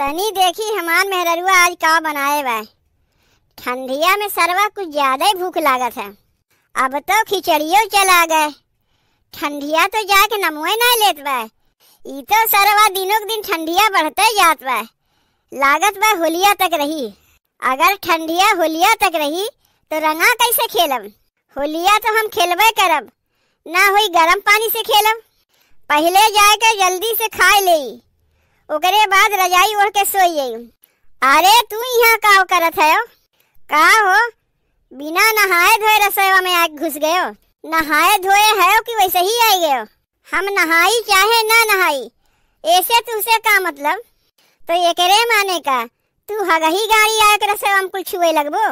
तनी देखी हमार मेहरुआ आज का बनाए बा ठंडिया में सरवा कुछ ज्यादा ही भूख लागत है अब तो खिचड़ियो चला गए ठंडिया तो जाके नमुए ना लेत बा ई तो सरवा दिनों के दिन ठंडिया बढ़ते जात बा लागत बा होलिया तक रही अगर ठंडिया होलिया तक रही तो रंगा कैसे खेलब होलिया तो हम खेलबे करब ना हुई गरम पानी से खेलब पहले जाए जल्दी से खाए ले ओकरे बाद रजाई ओढ़ के सोई गई अरे तू यहाँ का हो करत है का हो बिना नहाए धोए रसोईवा में आग घुस गयो नहाए धोए है कि वैसे ही आई गयो हम नहाई चाहे न नहाई ऐसे तुसे का मतलब तो ये करे माने का तू हगही गाड़ी आए कर से हम कुछ छुए लगबो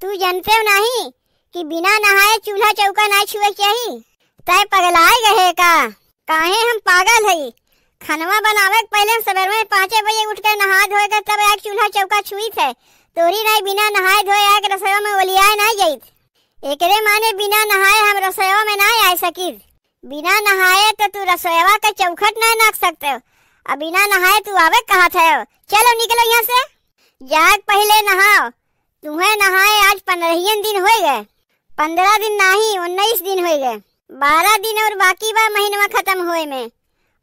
तू जानते हो नहीं कि बिना नहाए चूल्हा चौका ना छुए चाहिए तय पगलाए गए का काहे हम पागल हई खनवा बनावे पहले सवेर में पाँचे बजे उठ कर नहा धोए कर तब एक चूल्हा चौका छुई थे तोरी नहीं बिना नहाए धोए एक रसोई में ओलियाए नहीं जाइत एकरे माने बिना नहाए हम रसोई में ना आ सकी बिना नहाए तो तू रसोईवा का चौखट ना नाक सकते हो अब बिना नहाए तू आवे कहा थे चलो निकलो यहाँ से जाग पहले नहाओ तुम्हें नहाए आज पंद्रहियन दिन हो गए पंद्रह दिन नहीं उन्नीस दिन हो गए बारह दिन और बाकी बा महीनवा खत्म हुए में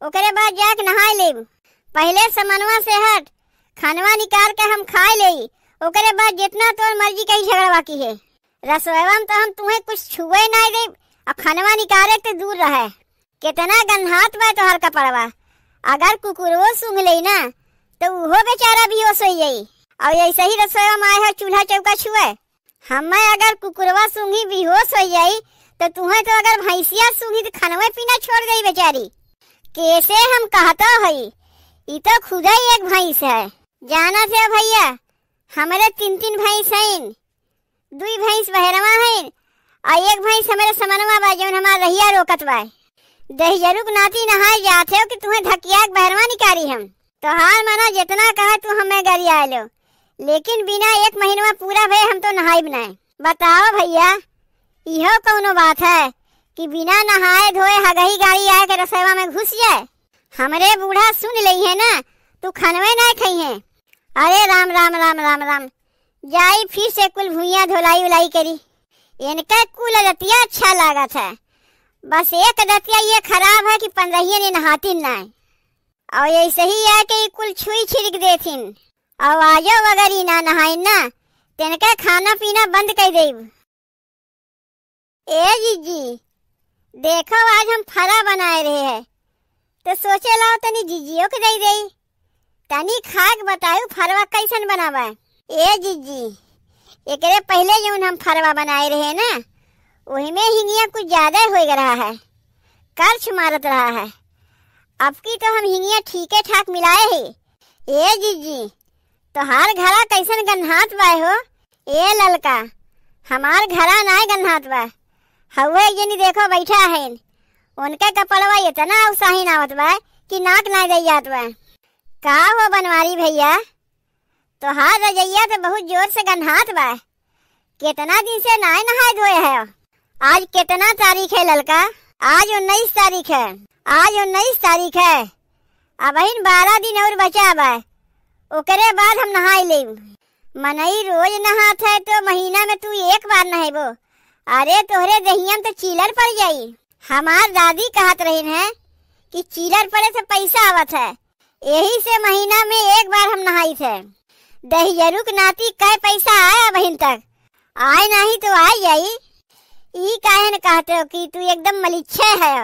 ओकरे बाद जाक नहाय लेब पहले समनवा से हट खानवा निकाल के हम खाए ले ओकरे बाद जितना तोर मर्जी कई झगड़ा बाकी है रसोईवा में तो हम तुम्हें कुछ छुए ना दे और खानवा निकाले के दूर रहे कितना गंधात बा तोहर कपड़वा अगर कुकुरवो सूंघ ले ना तो वो बेचारा भी हो सोई जाई और ऐसे ही रसोईवा में आए है चूल्हा चौका छुए हमें अगर कुकुरवा सूंघी भी हो सोई जाई तो तुम्हें तो अगर भैंसिया सूंघी तो खानवा पीना छोड़ गई बेचारी कैसे हम कहता भाई ये तो खुद ही एक भैंस है जाना से भैया हमारे तीन तीन भैंस है दुई भैंस बहरवा है और एक भैंस हमारे समनवा बा जौन हमारा रहिया रोकत बा दहियरुक नाती नहाए जाते हो कि तुम्हें धकिया बहरवा निकारी हम तो हाल माना जितना कहा तू हमें गरी आ लो लेकिन बिना एक महीना पूरा भय हम तो नहाए बनाए बताओ भैया यह कौनो बात है कि बिना नहाए धोए हगही गाड़ी आए के रसोईवा में घुस जाए हमरे बूढ़ा सुन ली है ना तू खनवे ना खई है अरे राम राम राम राम राम जाई फिर से कुल भूया धोलाई उलाई करी इनका कुल रतिया अच्छा लगा था बस एक रतिया ये खराब है कि पंद्रहिया ने नहाती ना और ऐसे ही है कि कुल छुई छिड़क दे देथिन और आजो अगर ही ना नहाए ना तेनका खाना पीना बंद कर देब ए जी जी देखो आज हम फरा बनाए रहे हैं तो सोचे लाओ तनी जीजीओ के दई दई तनी खाक बतायो फरवा कैसन बनावा ए जीजी एकरे पहले जो हम फरवा बनाए रहे ना वही में हिंगिया कुछ ज्यादा हो रहा है कर्च मारत रहा है अब की तो हम हिंगिया ठीक ठाक मिलाए है ए जीजी तो हार घरा कैसन गन्हात बा हो ए ललका हमार घरा ना गन्हात बा हवे जनी देखो बैठा है उनके कपड़वा इतना उसाही आवत बा कि नाक ना जात बा का हो बनवारी भैया तो हाँ जइया तो बहुत जोर से गन्हात बा कितना दिन से नाय नहाए धोए है आज कितना तारीख है ललका आज उन्नीस तारीख है आज उन्नीस तारीख है अब इन बारह दिन और बचा बा ओकरे बाद हम नहाए ले मनई रोज नहात है तो महीना में तू एक बार नहेबो अरे तोहरे दहियम तो चिलर पड़ जाई हमार दादी कहत रही है कि चीलर पड़े से पैसा आवत है यही से महीना में एक बार हम नहाई थे दहियरुक नाती कै पैसा आया बहन तक आए नहीं तो आ जाई ई काहे न कहते हो कि तू एकदम मलिच्छे है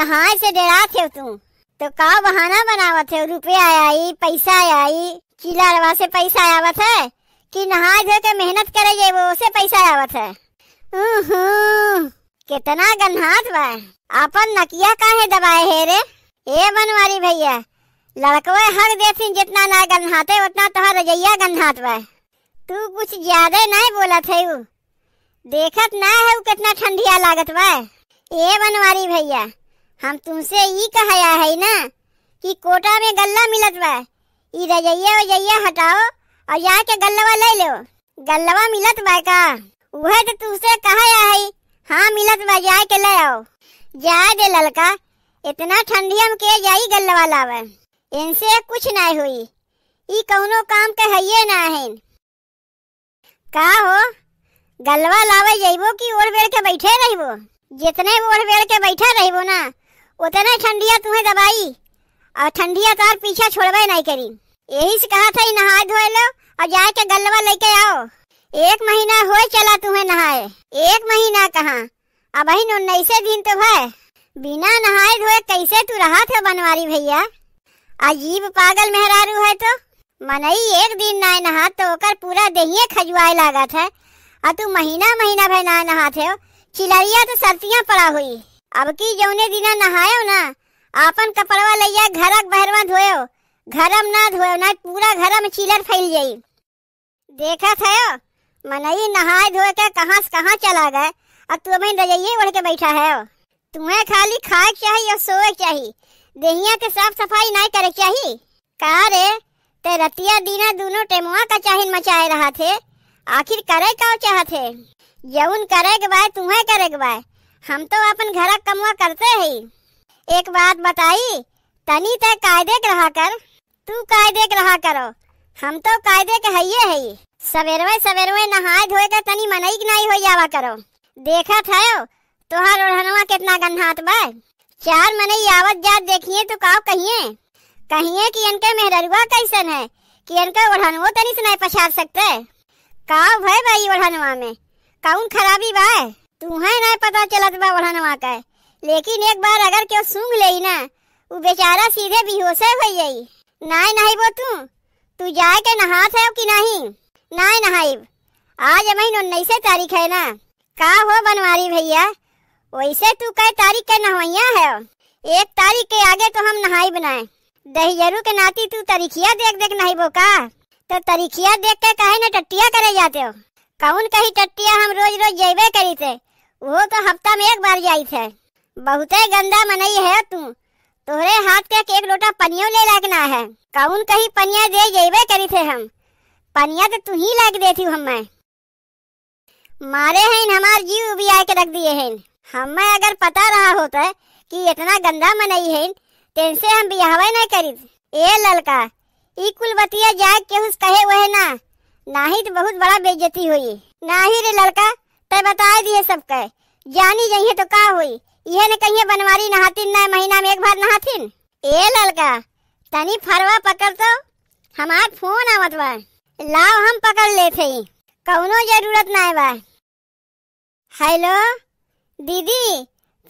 नहाए से डरा थे तू तो का बहाना बनावा थे रुपया आई पैसा आई चिलरवा से पैसा आवत है कि नहाए धो के मेहनत करे जेबो से पैसा आवत है हम्म। कितना गन्हात बा अपन नकिया काहे दबाए है रे ए बनवारी भैया लड़कवे हक देथिन जितना ना गन्हाते उतना तोहर रजैया गन्हात बा तू कुछ ज्यादा नहीं बोला थे वो देखत ना है वो कितना ठंडिया लागत बा ए बनवारी भैया हम तुमसे ये कहया है ना कि कोटा में गल्ला मिलत बा ई रजैया वजैया हटाओ और यहाँ के गल्लवा ले लो गल्लवा मिलत बा का वह तो तुझसे कहा आई हाँ मिलत तो बा जाए के ले आओ जाए दे ललका इतना ठंडी हम के जाई गल्ला वाला वे इनसे कुछ ना हुई ये कौनो काम के है ये ना है का हो गलवा लावे जाइबो कि ओढ़ बेड़ के बैठे रहिबो जितने ओढ़ बेड़ के बैठा रहिबो ना उतने ठंडिया तुम्हें दबाई और ठंडिया तार तो पीछा छोड़बे नहीं करी यही से कहा था नहा धोए लो और जाके गलवा लेके आओ एक महीना हो चला तुम्हें नहाए एक महीना कहाँ अब उन्नीस दिन तो है बिना नहाए धोए कैसे तू रहा था बनवारी भैया अजीब पागल मेहरारू है तो मनई एक दिन ना नहा तो ओकर पूरा दही खजुआ लागा था और तू महीना महीना भई ना नहा थे चिलरिया तो सर्दियाँ पड़ा हुई अब की जौने दिना नहायो ना आपन कपड़वा लैया घरक बहरवा धोयो घरम ना धोयो ना पूरा घरम चिलर फैल जाये देखा था यो? मनई नहाए धोए के कहाँ से कहाँ चला गए अब तू अभी रजइये ओढ़ के बैठा है तुम्हें खाली खाए चाहिए और सोए चाहिए देहिया के साफ सफाई नहीं करे चाहिए कहा रे ते रतिया दीना दोनों टेमुआ का चाहिन मचाए रहा थे आखिर करे का चाह थे जौन करे के बाय तुम्हें करे के बाय हम तो अपन घर कमवा करते है एक बात बताई तनी तय कायदे के रहा कर तू कायदे के रहा करो हम तो कायदे के हइये है सवेरवे सवेरवे नहाए धोए का तनी मनई नहीं हो जावा करो देखा थायो तोहार ओढ़नवा कितना गन्हात बा चार मनई आवत जात देखिए तो काव कहिए कहिए कि इनके मेहररुआ कैसन है कि इनका ओढ़नवो तनी से नहीं पछाड़ सकते काव भाई भाई ओढ़नवा में कौन खराबी बा तू है ना पता चलत बा ओढ़नवा का लेकिन एक बार अगर क्यों सूंघ ले ना वो बेचारा सीधे बेहोश है भैया नहीं नहीं वो तू तू जाए के नहात है कि नहीं नहीं नहाइब आज हमारी उन्नीस तारीख है ना का हो बनवारी भैया वैसे तू कई तारीख के नहवैया है एक तारीख के आगे तो हम नहाई बनाए दहियरू के नाती तू तारीखिया देख देख नहीं का तो तारीखिया देख के कहे ना टट्टिया करे जाते हो कौन कही टट्टिया हम रोज रोज जेबे करी थे वो तो हफ्ता में एक बार जाई थे बहुते गंदा मनई है तू तोहरे हाथ के एक लोटा पनियो ले लगना है कौन कही पनिया दे जेबे करी थे हम पनिया तो तू ही लाग दे थी हम मैं मारे हैं हमार जीव भी आके रख दिए हैं हम मैं अगर पता रहा होता कि इतना गंदा मनई है तेनसे हम भी बियाहवा ना करी ए ललका ई कुल बतिया जाग के हुस कहे वह ना ना तो बहुत बड़ा बेइज्जती हुई ना रे ललका तय बता दिए सब कह जानी जाइए तो का हुई यह न कहिए बनवारी नहाती न महीना में एक बार नहातिन ए ललका तनी फरवा पकड़ तो हमार फोन आवत बा लाओ हम पकड़ ले थे कौनो जरूरत ना बा हेलो दीदी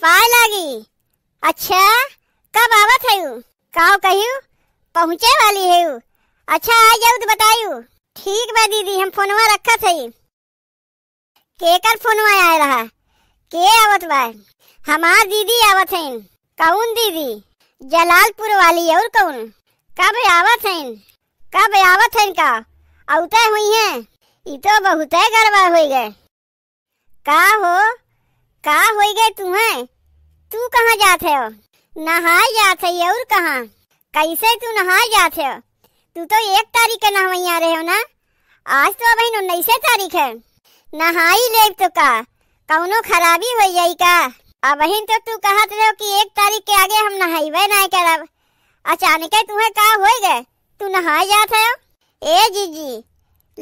पाए लागी अच्छा कब आवत है काव कहियो पहुंचे वाली है यू अच्छा आ जाऊ तो बतायू ठीक बा दीदी हम फोनवा रखा थे केकर फोनवा आए रहा के आवत बा हमार दीदी आवत है कौन दीदी जलालपुर वाली और कौन कब आवत है कब आवत है का औते हुई हैं ये तो बहुत गड़बड़ हो गए का हो का हो गए तुम्हें तू कहाँ जाते हो नहा जाते और कहाँ कैसे तू नहा जाते हो तू तो एक तारीख के नहवैया रहे हो ना आज तो अभी उन्नीस तारीख है नहाई ले तो का कौनो खराबी हो जाये का अब तो तू कहत हो कि एक तारीख के आगे हम नहाइबे ना करब अचानक तुम्हें का हो गए तू नहा जाते हो ए जीजी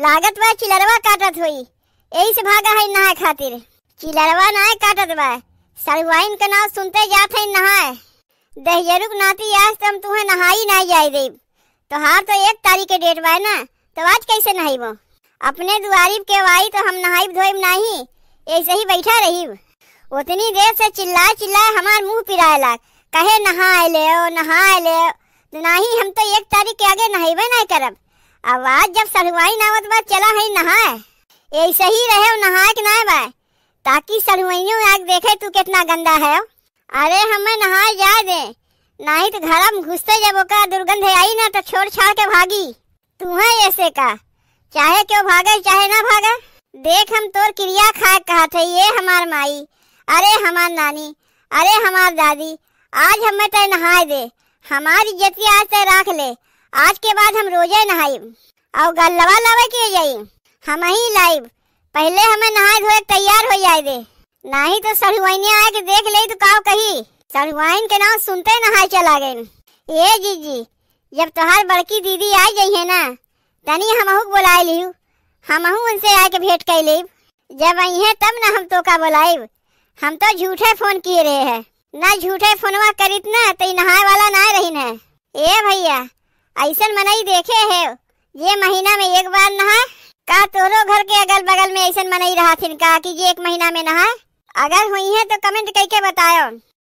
लागत बा चिलरवा काटत होई यही से भागा है नहाए खातिर चिलरवा नहाए काटत बा सरवाइन का नाम सुनते जात है नहाए दहियरुक नाती आज तुम तो तुम्हें नहाई ना जाई दे तो हार तो एक तारीख के डेट बा ना तो आज कैसे नहाइब अपने दुआरीब के वाई तो हम नहाई धोइब नहीं ऐसे ही बैठा रही उतनी देर से चिल्ला चिल्ला हमार मुंह पिराए लाग कहे नहाए ले ओ नहाए ले तो नहीं हम तो एक तारीख के आगे नहाइबे नहीं करब आवाज जब सड़ुआई नावत बा चला है नहाए ऐसे ही रहे नहाए के ना बा ताकि सड़ुआइयों आग देखे तू कितना गंदा है अरे हमें नहाए जाए दे नहीं तो घर में घुसते जब ओका दुर्गंध आई ना तो छोड़ छाड़ के भागी तू है ऐसे का चाहे क्यों भागे चाहे ना भागे देख हम तोर क्रिया खा कहा थे ये हमार माई अरे हमार नानी अरे हमार दादी आज हमें तय नहाए दे हमारी इज्जत आज तय राख ले आज के बाद हम रोजे नहाई और गलवा लावे के जाई हम ही लाइब पहले हमें नहाए धोए तैयार हो जाए दे नहीं तो सड़ुआइने आए के देख ले तो काव कही सड़ुआइन के नाम सुनते नहाए चला गए ए जी जब तो बड़की दीदी आई जाई है ना तनी अहू बुलाए हम अहू उनसे आके भेंट कर ले जब आई है तब ना हम तो का बुलाइब हम तो झूठे फोन किए रहे हैं ना झूठे फोनवा करित ना तो नहाए वाला ना रही है ए भैया ऐसा मनई देखे है ये महीना में एक बार नहा का तोरो घर के अगल बगल में ऐसा मनई रहा थी का कि ये एक महीना में नहा अगर हुई है तो कमेंट करके बताओ